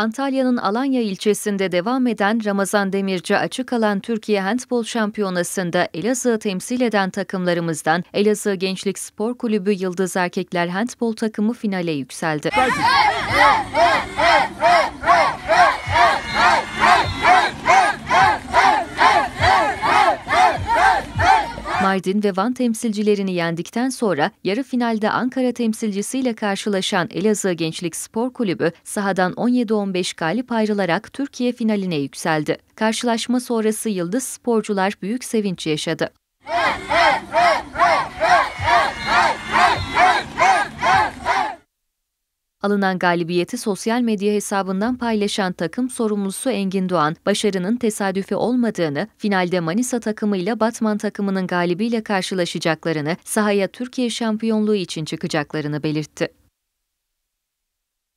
Antalya'nın Alanya ilçesinde devam eden Ramazan Demirci açık alan Türkiye Handbol Şampiyonası'nda Elazığ'ı temsil eden takımlarımızdan Elazığ Gençlik Spor Kulübü Yıldız Erkekler Handbol takımı finale yükseldi. Mardin ve Van temsilcilerini yendikten sonra yarı finalde Ankara temsilcisiyle karşılaşan Elazığ Gençlik Spor Kulübü sahadan 17-15 galip ayrılarak Türkiye finaline yükseldi. Karşılaşma sonrası yıldız sporcular büyük sevinç yaşadı. Evet, evet. Alınan galibiyeti sosyal medya hesabından paylaşan takım sorumlusu Engin Doğan, başarının tesadüfi olmadığını, finalde Manisa takımıyla Batman takımının galibiyle karşılaşacaklarını, sahaya Türkiye şampiyonluğu için çıkacaklarını belirtti.